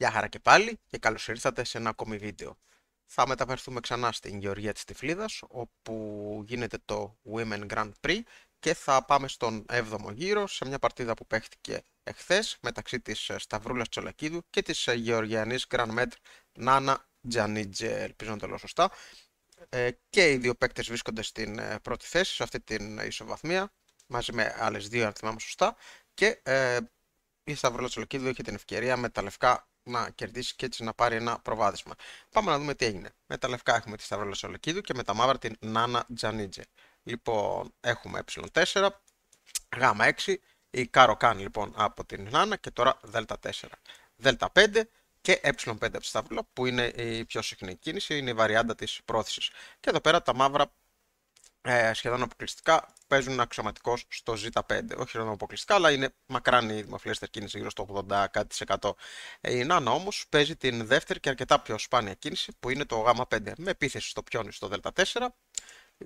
Γεια χαρά και πάλι και καλώς ήρθατε σε ένα ακόμη βίντεο. Θα μεταφερθούμε ξανά στην Γεωργία της Τυφλίδας όπου γίνεται το Women Grand Prix και θα πάμε στον 7ο γύρο σε μια παρτίδα που παίχτηκε εχθές μεταξύ της ε, Σταυρούλας Τσολακίδου και της ε, Γεωργιανής Grand Μέτρ Nana Τζανίτζε, ελπίζω να το λέω σωστά. Ε, και οι δύο παίκτες βρίσκονται στην πρώτη θέση σε αυτή την ισοβαθμία μαζί με άλλες δύο αν θυμάμαι σωστά και η Σολοκίδου είχε την ευκαιρία με τα λευκά να κερδίσει και έτσι να πάρει ένα προβάδισμα. Πάμε να δούμε τι έγινε. Με τα λευκά έχουμε τη Σολοκίδου και με τα μαύρα την Νάνα Τζανίτζε. Λοιπόν, έχουμε ε4, γ6, η Καροκάν λοιπόν από την Νάνα και τώρα Δ4. Δ5 και ε5 από τη Σταυρολό που είναι η πιο συχνή κίνηση, είναι η βαριάντα της πρόθεσης. Και εδώ πέρα τα μαύρα ε, σχεδόν αποκλειστικά παίζουν αξιωματικός στο Z5. Όχι σχεδόν αποκλειστικά, αλλά είναι μακράν η δημοφιλέστερη κίνηση, γύρω στο 80 κάτι σε ε, Η Nano όμως παίζει την δεύτερη και αρκετά πιο σπάνια κίνηση που είναι το Γ5 με επίθεση στο πιόνι στο Δ4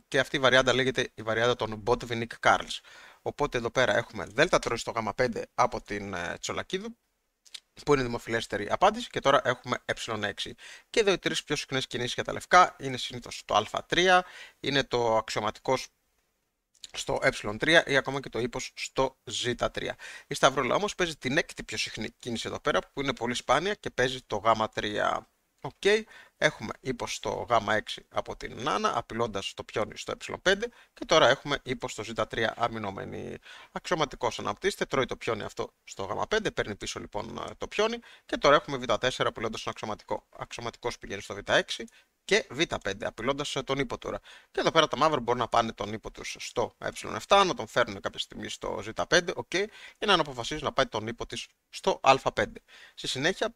και αυτή η βαριάντα λέγεται η βαριάντα των Botvinnik Carls. Οπότε εδώ πέρα έχουμε Δέλτα δ3 στο Γ5 από την ε, Τσολακίδου που είναι η δημοφιλέστερη απάντηση και τώρα έχουμε ε6. Και εδώ οι τρεις πιο συχνές κινήσεις για τα λευκά είναι συνήθως το α3, είναι το αξιωματικός στο ε3 ή ακόμα και το ύπος στο ζ3. Η σταυρόλα όμως παίζει την έκτη πιο συχνή κίνηση εδώ πέρα που είναι πολύ σπάνια και παίζει το γ3. ΟΚ, Έχουμε ύπο στο Γ6 από την Νάνα, απειλώντας το πιόνι στο Ε5 και τώρα έχουμε ύπο στο Ζ3 αμυνόμενη. Αξιωματικός αναπτύσσεται, τρώει το πιόνι αυτό στο Γ5, παίρνει πίσω λοιπόν ε, το πιόνι και τώρα έχουμε Β4 απειλώντας τον αξιωματικό. Αξιωματικός πηγαίνει στο Β6 και Β5, απειλώντας ε, τον ύπο τώρα. Και εδώ πέρα τα μαύρα μπορούν να πάνε τον ύπο τους στο ε7, να τον φέρουν κάποια στιγμή στο ζ 5 ok, ή να αποφασίζουν να πάει τον ύπο της στο α5. Στη συνέχεια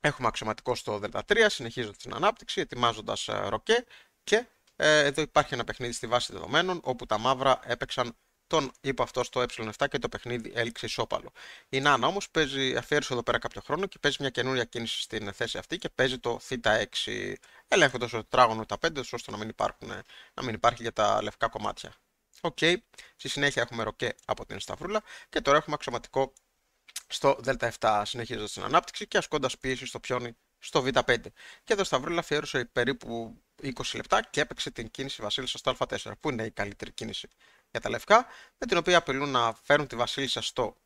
Έχουμε αξιωματικό στο 3, συνεχίζοντας την ανάπτυξη, ετοιμάζοντας ε, ροκέ και ε, εδώ υπάρχει ένα παιχνίδι στη βάση δεδομένων όπου τα μαύρα έπαιξαν τον είπε αυτό στο ε7 και το παιχνίδι έλξε ισόπαλο. Η Νάνα όμως παίζει, αφιέρωσε εδώ πέρα κάποιο χρόνο και παίζει μια καινούρια κίνηση στην θέση αυτή και παίζει το θ6, ελέγχοντας το τετράγωνο τα 5, ώστε να μην, υπάρχουν, να μην υπάρχει για τα λευκά κομμάτια. Οκ, okay. στη συνέχεια έχουμε ροκέ από την Σταυρούλα και τώρα έχουμε αξιωματικό στο Δ7 συνεχίζοντας την ανάπτυξη και ασκώντας πίεση στο πιόνι στο Β5. Και εδώ Σταυρούλα αφιέρωσε περίπου 20 λεπτά και έπαιξε την κίνηση Βασίλισσα στο Α4, που είναι η καλύτερη κίνηση για τα λευκά, με την οποία απειλούν να φέρουν τη Βασίλισσα στο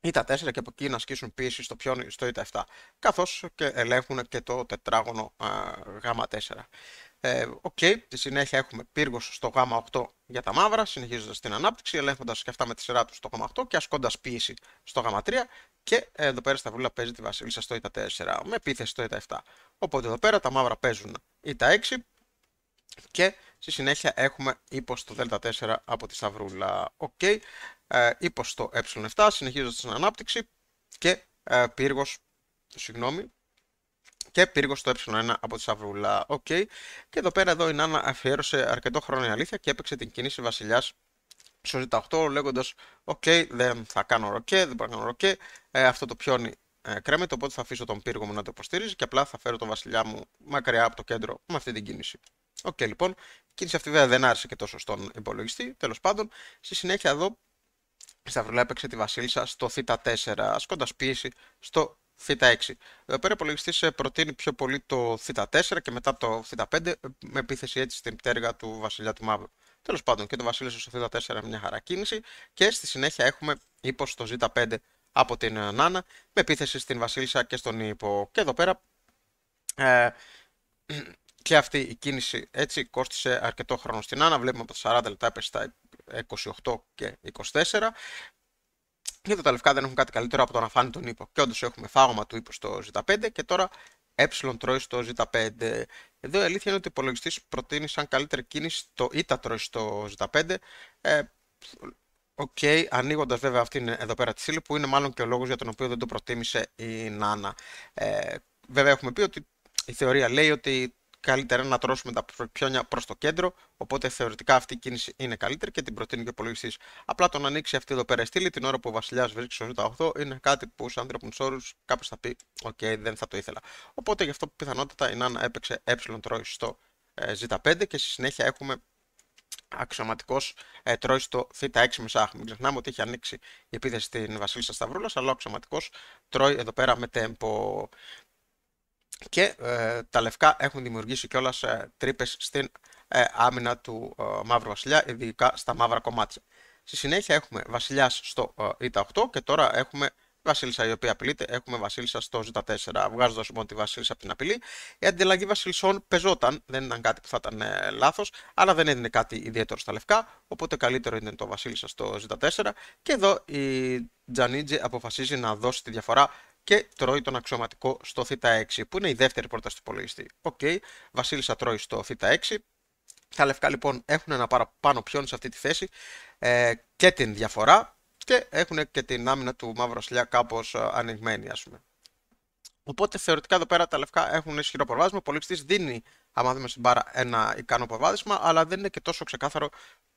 ιτα 4 και από εκεί να ασκήσουν πίεση στο πιόνι στο δ 7 καθώς και ελέγχουν και το τετράγωνο Γ4. Ε, οκ, okay, τη συνέχεια έχουμε πύργο στο Γ8 για τα μαύρα, συνεχίζοντας την ανάπτυξη, ελέγχοντας και αυτά με τη σειρά τους στο Γ8 και ασκώντας πίεση στο Γ3. Και ε, εδώ πέρα στα βούλα παίζει τη Βασίλισσα στο ιτα 4 με επίθεση στο ιτα 7 Οπότε εδώ πέρα τα μαύρα ιτα Ι6 και στη συνέχεια έχουμε ύπο στο Δ4 από τη σταυρούλα. Οκ, okay. ε, στο Ε7, συνεχίζοντας την ανάπτυξη και ε, πύργος, συγγνώμη, και πύργο στο ε1 από τη Σαββουλα, Okay. Και εδώ πέρα εδώ η Νάνα αφιέρωσε αρκετό χρόνο η αλήθεια και έπαιξε την κίνηση βασιλιάς στο Z8 λέγοντας: Οκ, δεν θα κάνω ροκέ, δεν μπορώ να κάνω ροκέ. Ε, αυτό το πιόνι ε, κρέμεται, οπότε θα αφήσω τον πύργο μου να το υποστηρίζει και απλά θα φέρω τον βασιλιά μου μακριά από το κέντρο με αυτή την κίνηση. Οκ, okay, λοιπόν. Η κίνηση αυτή βέβαια δεν άρεσε και τόσο στον υπολογιστή. Τέλος πάντων, στη συνέχεια εδώ η Σταυρουλά έπαιξε τη Βασίλισσα στο Θ4, ασκώντας πίεση στο θ6. Εδώ πέρα ο υπολογιστής ε, προτείνει πιο πολύ το θ4 και μετά το θ5 ε, με επίθεση έτσι στην πτέρυγα του βασιλιά του μαύρου. Τέλος πάντων και το βασίλισσα στο θ4 είναι μια χαρακίνηση και στη συνέχεια έχουμε ύπο στο ζ5 από την ε, Νάνα με επίθεση στην βασίλισσα και στον ύπο. Και εδώ πέρα ε, και αυτή η κίνηση έτσι κόστησε αρκετό χρόνο στην Άννα. Βλέπουμε από τα 40 λεπτά έπεσε στα 28 και 24 γιατί τα λευκά δεν έχουν κάτι καλύτερο από το να φάνε τον ύπο. Και όντως έχουμε φάγωμα του ύπου στο Z5 και τώρα ε τρώει στο Z5. Εδώ η αλήθεια είναι ότι ο υπολογιστής προτείνει σαν καλύτερη κίνηση το τα τρώει στο Z5. Ε, Οκ, okay, ανοίγοντας βέβαια αυτήν εδώ πέρα τη σύλλη που είναι μάλλον και ο λόγος για τον οποίο δεν το προτίμησε η Νάνα. Ε, βέβαια έχουμε πει ότι η θεωρία λέει ότι καλύτερα να τρώσουμε τα πιόνια προς το κέντρο. Οπότε θεωρητικά αυτή η κίνηση είναι καλύτερη και την προτείνει και ο υπολογιστής. Απλά το να ανοίξει αυτή εδώ πέρα στήλη την ώρα που ο Βασιλιάς βρίσκει στο 8 είναι κάτι που σαν ανθρώπινους όρους κάποιος θα πει: Οκ, δεν θα το ήθελα. Οπότε γι' αυτό πιθανότατα η Νάνα έπαιξε ε τρώει στο Z5 ε, και στη συνέχεια έχουμε αξιωματικός ε, τρώει στο Θ6 σάχ. Μην ξεχνάμε ότι έχει ανοίξει η επίθεση στην Βασίλισσα Σταυρούλας, αλλά ο αξιωματικός τρώει εδώ πέρα με τέμπο και ε, τα λευκά έχουν δημιουργήσει κιόλας ε, τρύπες στην ε, άμυνα του ε, μαύρου βασιλιά, ειδικά στα μαύρα κομμάτια. Στη συνέχεια έχουμε Βασιλιάς στο Ι8 ε, και τώρα έχουμε βασίλισσα η οποία απειλείται, έχουμε βασίλισσα στο Z4. Βγάζοντας λοιπόν τη βασίλισσα από την απειλή. Η αντιλαγή βασιλισσών πεζόταν, δεν ήταν κάτι που θα ήταν ε, λάθος, αλλά δεν έδινε κάτι ιδιαίτερο στα λευκά. Οπότε καλύτερο ήταν το βασίλισσα στο Z4. Και εδώ η Τζανίτζη αποφασίζει να δώσει τη διαφορά και τρώει τον αξιωματικό στο θ6, που είναι η δεύτερη πρόταση του υπολογιστή. Οκ, okay, Βασίλισσα τρώει στο θ6. Τα λευκά λοιπόν έχουν ένα παραπάνω πιόν σε αυτή τη θέση ε, και την διαφορά και έχουν και την άμυνα του μαύρου σλιά κάπως ε, ανοιγμένη ας πούμε. Οπότε θεωρητικά εδώ πέρα τα λευκά έχουν ισχυρό προβάσμα Ο υπολογιστής δίνει άμα δούμε στην μπάρα ένα ικανό προβάδισμα, αλλά δεν είναι και τόσο ξεκάθαρο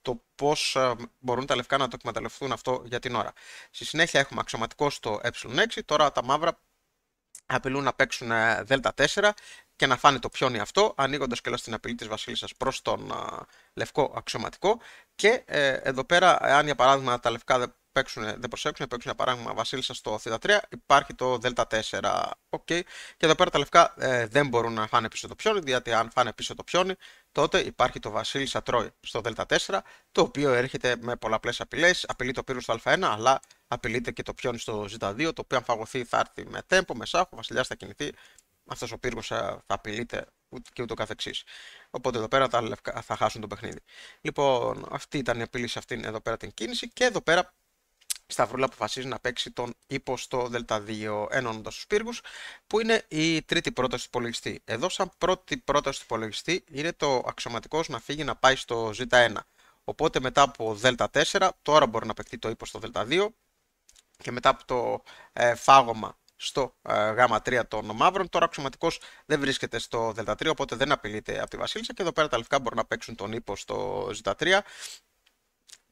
το πώς ε, μπορούν τα λευκά να το εκμεταλλευτούν αυτό για την ώρα. Στη συνέχεια έχουμε αξιωματικό στο ε6, τώρα τα μαύρα απειλούν να παίξουν ε, Δ4 και να φάνε το πιόνι αυτό, ανοίγοντας και στην απειλή της Βασίλισσας προς τον ε, λευκό αξιωματικό. Και εδώ πέρα, αν για παράδειγμα τα λευκά παίξουν, δεν προσέξουν, παίξουν ένα παράδειγμα Βασίλισσα στο Θ3, υπάρχει το Δ4. Okay. Και εδώ πέρα τα λευκά ε, δεν μπορούν να φάνε πίσω το πιόνι, γιατί αν φάνε πίσω το πιόνι, τότε υπάρχει το Βασίλισσα Τρόι στο Δ4, το οποίο έρχεται με πολλαπλές απειλές. Απειλεί το πύργο στο Α1, αλλά απειλείται και το πιόνι στο Ζ2, το οποίο αν φαγωθεί θα έρθει με τέμπο, με σάχο, ο Βασιλιάς θα κινηθεί, αυτός ο πύργος ε, θα απειλείται και ούτω καθεξής. Οπότε εδώ πέρα τα λευκά θα χάσουν το παιχνίδι. Λοιπόν, αυτή ήταν η απειλή σε αυτήν εδώ πέρα την κίνηση και εδώ πέρα Σταυρούλα αποφασίζει να παίξει τον ύπο στο Δ2 ενώνοντας τους πύργους, που είναι η τρίτη πρόταση του υπολογιστή. Εδώ, σαν πρώτη πρόταση του υπολογιστή, είναι το αξιωματικός να φύγει να πάει στο Ζ1. Οπότε μετά από Δ4, τώρα μπορεί να παίξει το ύπο στο Δ2 και μετά από το ε, φάγωμα στο ε, Γ3 των μαύρων. Τώρα ο αξιωματικός δεν βρίσκεται στο Δ3, οπότε δεν απειλείται από τη Βασίλισσα και εδώ πέρα τα λευκά μπορούν να παίξουν τον ύπο στο Ζ3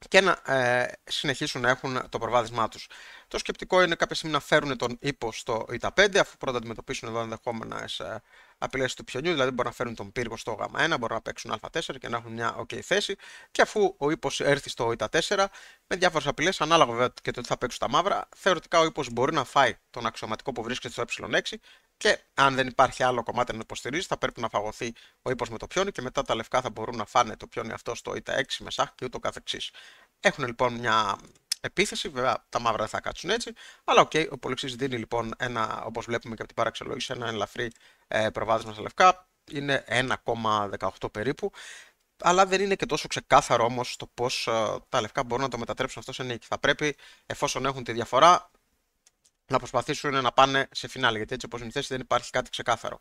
και να ε, συνεχίσουν να έχουν το προβάδισμά τους. Το σκεπτικό είναι κάποια στιγμή να φέρουν τον ύπο στο ΙΤΑ 5, αφού πρώτα αντιμετωπίσουν εδώ ενδεχόμενα... Ε, απειλές του πιονιού, δηλαδή μπορούν να φέρουν τον πύργο στο Γ1, μπορούν να παίξουν Α4 και να έχουν μια OK θέση. Και αφού ο ύπος έρθει στο Ι4, με διάφορες απειλές, ανάλογα βέβαια και το ότι θα παίξουν τα μαύρα, θεωρητικά ο ύπος μπορεί να φάει τον αξιωματικό που βρίσκεται στο Ε6 και αν δεν υπάρχει άλλο κομμάτι να υποστηρίζει, θα πρέπει να φαγωθεί ο ύπος με το πιόνι και μετά τα λευκά θα μπορούν να φάνε το πιόνι αυτό στο Ι6 με σάχ και ούτω καθεξής. Έχουν λοιπόν μια επίθεση. Βέβαια, τα μαύρα θα κάτσουν έτσι. Αλλά οκ, okay, ο Πολυξής δίνει λοιπόν ένα, όπως βλέπουμε και από την παραξιολόγηση, ένα ελαφρύ ε, προβάδισμα στα λευκά. Είναι 1,18 περίπου. Αλλά δεν είναι και τόσο ξεκάθαρο όμως το πώς ε, τα λευκά μπορούν να το μετατρέψουν αυτό σε νίκη. Θα πρέπει, εφόσον έχουν τη διαφορά, να προσπαθήσουν να πάνε σε φινάλε. Γιατί έτσι όπως είναι η θέση δεν υπάρχει κάτι ξεκάθαρο.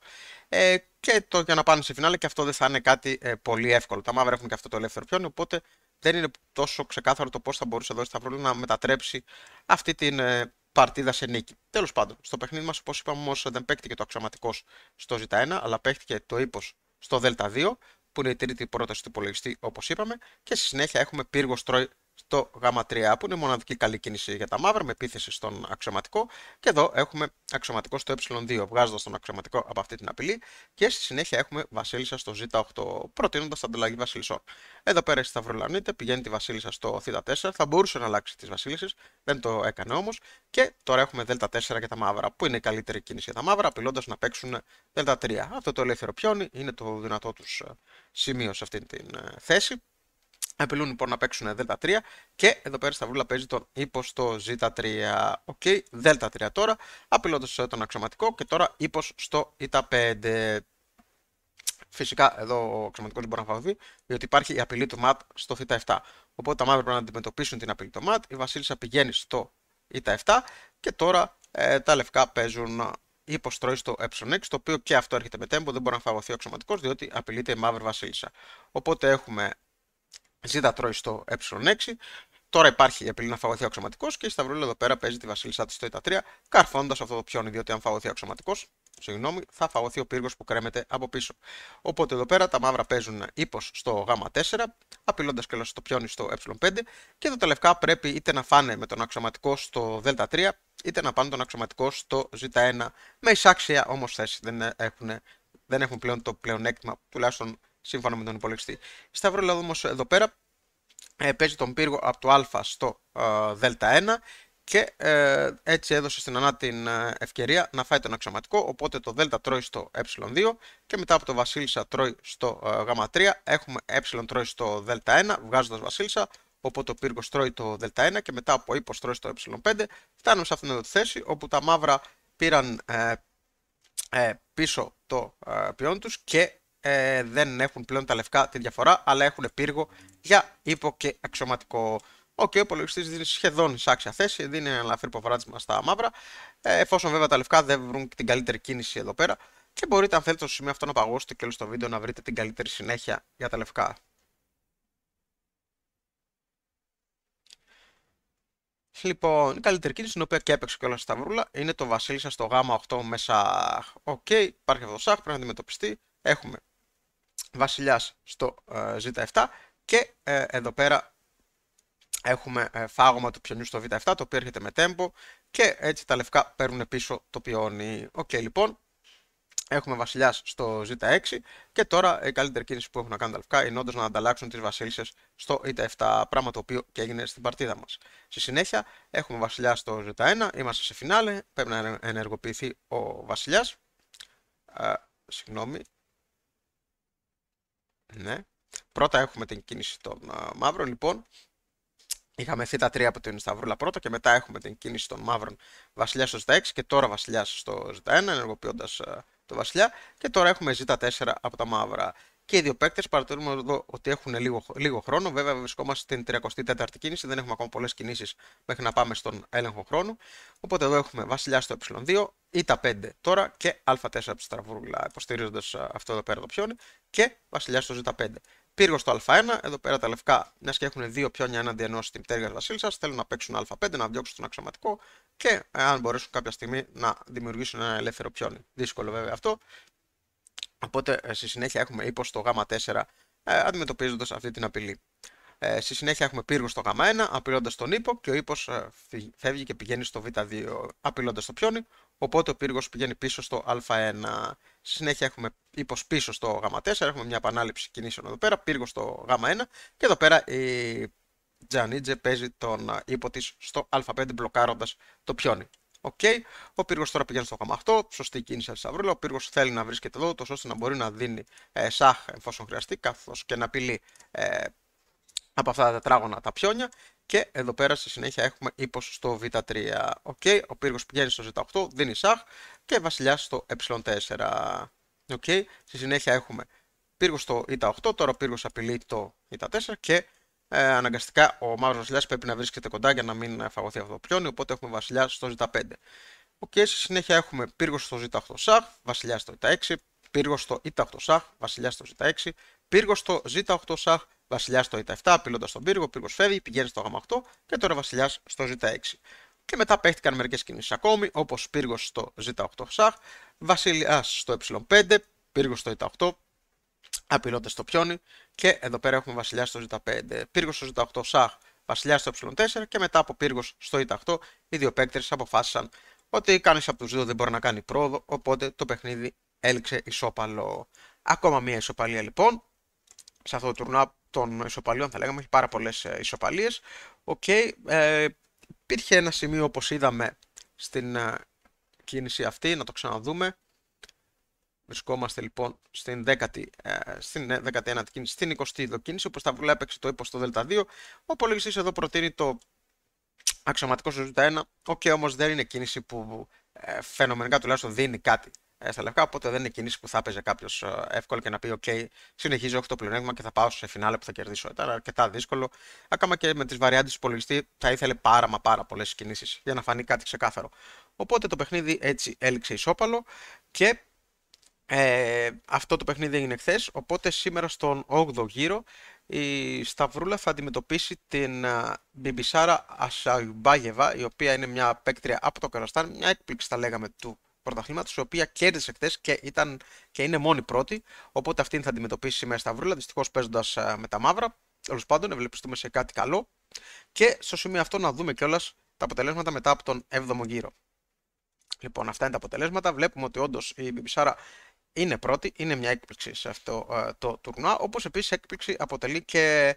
Ε, και το για να πάνε σε φινάλε και αυτό δεν θα είναι κάτι ε, πολύ εύκολο. Τα μαύρα έχουν και αυτό το ελεύθερο πιόνι, οπότε δεν είναι τόσο ξεκάθαρο το πώς θα μπορούσε εδώ Σταυρούλη να μετατρέψει αυτή την ε, παρτίδα σε νίκη. Τέλος πάντων, στο παιχνίδι μας, όπως είπαμε, όμως δεν παίχτηκε το αξιωματικός στο Z1, αλλά παίχτηκε το ύπο στο Δ2, που είναι η τρίτη πρόταση του υπολογιστή, όπως είπαμε, και στη συνέχεια έχουμε πύργο Τρόι στο Γ3 που είναι μοναδική καλή κίνηση για τα μαύρα με επίθεση στον αξιωματικό και εδώ έχουμε αξιωματικό στο ε2 βγάζοντας τον αξιωματικό από αυτή την απειλή και στη συνέχεια έχουμε βασίλισσα στο ζ8 προτείνοντα ανταλλαγή βασιλισσών. Εδώ πέρα η Σταυρολανίτη πηγαίνει τη βασίλισσα στο θ4, θα μπορούσε να αλλάξει τις βασίλισσες, δεν το έκανε όμως και τώρα έχουμε δ4 για τα μαύρα που είναι η καλύτερη κίνηση για τα μαύρα απειλώντας να παίξουν δ3. Αυτό το ελεύθερο πιόνι είναι το δυνατό τους ε, σημείο σε αυτή την ε, θέση Επιλούν λοιπόν να παίξουν Δ3 και εδώ πέρα στα βρούλα παίζει τον ύπο στο Ζ3. Οκ, δελτα 3 τώρα, απειλώντας ε, τον αξιωματικό και τώρα ύπος στο η 5 Φυσικά εδώ ο αξιωματικός δεν μπορεί να φαβεί, διότι υπάρχει η απειλή του ΜΑΤ στο Θ7. Οπότε τα μαύρα πρέπει να αντιμετωπίσουν την απειλή του ΜΑΤ. Η Βασίλισσα πηγαίνει στο η 7 και τώρα ε, τα λευκά παίζουν υποστρώει στο ε6, το οποίο και αυτό έρχεται με τέμπο, δεν μπορεί να φαγωθεί ο αξιωματικός, διότι απειλείται η μαύρη βασίλισσα. Οπότε έχουμε Ζήτα τρώει στο ε6. Τώρα υπάρχει η απειλή να φαγωθεί ο αξιωματικός και η Σταυρούλα εδώ πέρα παίζει τη βασίλισσά της στο ε 3 καρφώντας αυτό το πιόνι, διότι αν φαγωθεί ο αξιωματικός, συγγνώμη, θα φαγωθεί ο πύργος που κρέμεται από πίσω. Οπότε εδώ πέρα τα μαύρα παίζουν ύπο στο Γ4, απειλώντα και το πιόνι στο Ε5, και τα λευκά πρέπει είτε να φάνε με τον αξιωματικό στο Δ3, είτε να πάνε τον αξιωματικό στο Ζ1, με εισάξια όμως θέση. Δεν έχουν, δεν έχουν πλέον το πλεονέκτημα, τουλάχιστον σύμφωνα με τον υπολογιστή. Σταυρούλα όμως εδώ πέρα ε, παίζει τον πύργο από το α στο ε, Δ1 και ε, έτσι έδωσε στην Ανά την ευκαιρία να φάει τον αξιωματικό. Οπότε το Δ τρώει στο ε2 και μετά από το Βασίλισσα τρώει στο Γ3. Έχουμε ε τρώει στο Δ1 βγάζοντας Βασίλισσα. Οπότε ο πύργος τρώει το Δ1 και μετά από ύπο τρώει στο ε5. Φτάνουμε σε αυτήν εδώ τη θέση όπου τα μαύρα πήραν ε, ε, πίσω το ε, πιόν τους και ε, δεν έχουν πλέον τα λευκά τη διαφορά, αλλά έχουν πύργο για ύπο και αξιωματικό. Okay, ο υπολογιστής δίνει σχεδόν σε άξια θέση, δίνει ένα ελαφρύ υποβράτισμα στα μαύρα, ε, εφόσον βέβαια τα λευκά δεν βρουν την καλύτερη κίνηση εδώ πέρα. Και μπορείτε, αν θέλετε, στο σημείο αυτό να παγώσετε και όλο στο βίντεο να βρείτε την καλύτερη συνέχεια για τα λευκά. Λοιπόν, η καλύτερη κίνηση, την οποία και έπαιξε και όλα στα βρούλα, είναι το Βασίλισσα στο Γ8 μέσα. Οκ, okay, υπάρχει αυτό το σάχ, πρέπει να αντιμετωπιστεί. Έχουμε βασιλιάς στο Z7 ε, και ε, εδώ πέρα έχουμε ε, φάγωμα του πιονιού στο Β7 το οποίο έρχεται με τέμπο και έτσι τα λευκά παίρνουν πίσω το πιόνι. Οκ λοιπόν, έχουμε βασιλιάς στο Z6 και τώρα η καλύτερη κίνηση που έχουν να κάνουν τα λευκά είναι όντως να ανταλλάξουν τις βασίλισσες στο E7, πράγμα το οποίο και έγινε στην παρτίδα μας. Στη συνέχεια έχουμε βασιλιάς στο Z1, είμαστε σε φινάλε, πρέπει να ενεργοποιηθεί ο βασιλιάς, συγγνώμη, ναι. Πρώτα έχουμε την κίνηση των uh, μαύρων, λοιπόν. Είχαμε θήτα 3 από την Σταυρούλα πρώτα και μετά έχουμε την κίνηση των μαύρων βασιλιά στο Z6 και τώρα βασιλιά στο Z1, ενεργοποιώντα το βασιλιά. Και τώρα έχουμε Z4 από τα μαύρα. Και οι δύο παίκτες παρατηρούμε εδώ ότι έχουν λίγο, λίγο χρόνο. Βέβαια, βρισκόμαστε στην 34η κίνηση, δεν έχουμε ακόμα πολλές κινήσεις μέχρι να πάμε στον έλεγχο χρόνου. Οπότε εδώ έχουμε βασιλιά στο ε2, ή τα 5 τώρα και Α4 από τη Στραβούλα, υποστηρίζοντα αυτό εδώ πέρα το πιόνι, και βασιλιάς στο Ζ5. Πύργο στο Α1, εδώ πέρα τα λευκά, μιας και έχουν δύο πιόνια έναντι ενό στην πτέρυγα Βασίλισσας, θέλουν να παίξουν Α5, να διώξουν τον αξιωματικό και ε, αν μπορέσουν κάποια στιγμή να δημιουργήσουν ένα ελεύθερο πιόνι. Δύσκολο βέβαια αυτό. Οπότε ε, στη συνέχεια έχουμε ύπο στο Γ4 ε, αντιμετωπίζοντας αυτή την απειλή. Ε, στη συνέχεια έχουμε πύργο στο Γ1, απειλώντας τον ύπο και ο ύπος ε, φεύγει και πηγαίνει στο Β2, απειλώντας το πιόνι. Οπότε ο πύργος πηγαίνει πίσω στο Α1. Στη συνέχεια έχουμε ύπος πίσω στο Γ4, έχουμε μια επανάληψη κινήσεων εδώ πέρα, πύργο στο Γ1 και εδώ πέρα η Τζανίτζε παίζει τον ε, ύπο της στο Α5 μπλοκάροντας το πιόνι. Okay. Ο πύργος τώρα πηγαίνει στο Γ8, σωστή κίνηση Αλσαβρούλα. Ο πύργος θέλει να βρίσκεται εδώ, ώστε να μπορεί να δίνει ε, σαχ εφόσον χρειαστεί, καθώς και να απειλεί ε, από αυτά τα τετράγωνα τα πιόνια και εδώ πέρα στη συνέχεια έχουμε ύπος στο β3. Okay. Ο πύργος πηγαίνει στο z8, δίνει σαχ και Βασιλιά στο ε4. Okay. Στη συνέχεια έχουμε πύργο στο Ι8, τώρα ο πύργος απειλεί το Ι4 και ε, αναγκαστικά ο μαύρος βασιλιάς πρέπει να βρίσκεται κοντά για να μην φαγωθεί αυτό το πιόνι. Οπότε έχουμε βασιλιά στο z 5 στη συνέχεια έχουμε πύργο στο Ζ8 σαχ, βασιλιά στο Ι6, πύργο στο Ι8 σαχ, βασιλιά στο z 6 πύργος στο Z8 σαχ, βασιλιάς στο Ι7, απειλώντα τον πύργο, πύργος φεύγει, πηγαίνει στο Γ8 και τώρα βασιλιάς στο Z6. Και μετά παίχτηκαν μερικές κινήσεις ακόμη, όπως πύργος στο Z8 σαχ, βασιλιάς στο Ε5, πύργος στο Ι8, απειλώντας το πιόνι και εδώ πέρα έχουμε βασιλιάς στο Z5, πύργος στο Z8 σαχ, βασιλιάς στο Ε4 και μετά από πύργος στο e 8 οι δύο παίκτες αποφάσισαν ότι κανείς από τους δύο δεν μπορεί να κάνει πρόοδο, οπότε το παιχνίδι έλξε ισόπαλο. Ακόμα μία ισοπαλία λοιπόν, σε αυτό το τουρνά των ισοπαλίων, θα λέγαμε, έχει πάρα πολλές ε, ισοπαλίες. Okay. Ε, υπήρχε ένα σημείο όπως είδαμε στην ε, κίνηση αυτή, να το ξαναδούμε. Βρισκόμαστε λοιπόν στην 10η, ε, στην 19η κίνηση, στην 20η κίνηση, όπως τα βλέπετε το ύπο στο Δελτα2. Ο υπολογιστή εδώ προτείνει το αξιωματικό στο ΔΕΛΤΑ 1 οκ okay, όμως δεν είναι κίνηση που φαινομενικά τουλάχιστον δίνει κάτι ε, στα λευκά. Οπότε δεν είναι κινήσει που θα έπαιζε κάποιος ε, εύκολο και να πει: OK, συνεχίζω, έχω το πλεονέκτημα και θα πάω σε φινάλε που θα κερδίσω. Ήταν ε, αρκετά δύσκολο. Ακόμα και με τις βαριάντες του υπολογιστή θα ήθελε πάρα μα πάρα πολλές κινήσεις για να φανεί κάτι ξεκάθαρο. Οπότε το παιχνίδι έτσι έληξε ισόπαλο και ε, αυτό το παιχνίδι έγινε χθες. Οπότε σήμερα στον 8ο γύρο η Σταυρούλα θα αντιμετωπίσει την Μπιμπισάρα Ασαϊμπάγεβα, η οποία είναι μια παίκτρια από το Καραστάν, μια έκπληξη θα λέγαμε του πρωταθλήματος, η οποία κέρδισε χθες και, και είναι μόνη πρώτη. Οπότε αυτήν θα αντιμετωπίσει σήμερα στα βρούλα, δυστυχώς παίζοντας ε, με τα μαύρα. Τέλος πάντων, ευελπιστούμε σε κάτι καλό. Και στο σημείο αυτό να δούμε κιόλας τα αποτελέσματα μετά από τον 7ο γύρο. Λοιπόν, αυτά είναι τα αποτελέσματα. Βλέπουμε ότι όντως η Μπιμπισάρα είναι πρώτη, είναι μια έκπληξη σε αυτό ε, το τουρνουά. Όπως επίσης έκπληξη αποτελεί και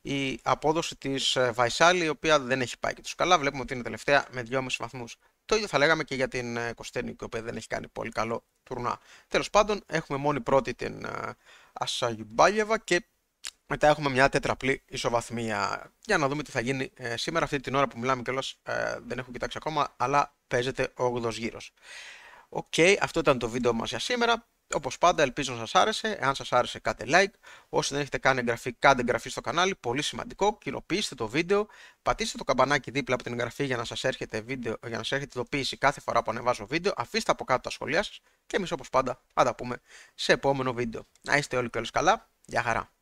η απόδοση της ε, Βαϊσάλη, η οποία δεν έχει πάει και τους καλά. Βλέπουμε ότι είναι τελευταία με 2,5 βαθμούς. Το ίδιο θα λέγαμε και για την ε, Κωνσταντίνη, η δεν έχει κάνει πολύ καλό τουρνά. Τέλος πάντων, έχουμε μόνη πρώτη την Ασαγιουμπάγεβα και μετά έχουμε μια τετραπλή ισοβαθμία. Για να δούμε τι θα γίνει ε, σήμερα. Αυτή την ώρα που μιλάμε κιόλας ε, δεν έχω κοιτάξει ακόμα, αλλά παίζεται ο 8ο γύρος. Οκ, okay, αυτό ήταν το βίντεο μας για σήμερα. Όπως πάντα ελπίζω να σας άρεσε, εάν σας άρεσε κάντε like, όσοι δεν έχετε κάνει εγγραφή κάντε εγγραφή στο κανάλι, πολύ σημαντικό, κοινοποιήστε το βίντεο, πατήστε το καμπανάκι δίπλα από την εγγραφή για να σας έρχεται, βίντεο, για να σας έρχεται ειδοποίηση κάθε φορά που ανεβάζω βίντεο, αφήστε από κάτω τα σχόλιά σας και εμείς όπως πάντα θα τα πούμε σε επόμενο βίντεο. Να είστε όλοι και όλες καλά, γεια χαρά!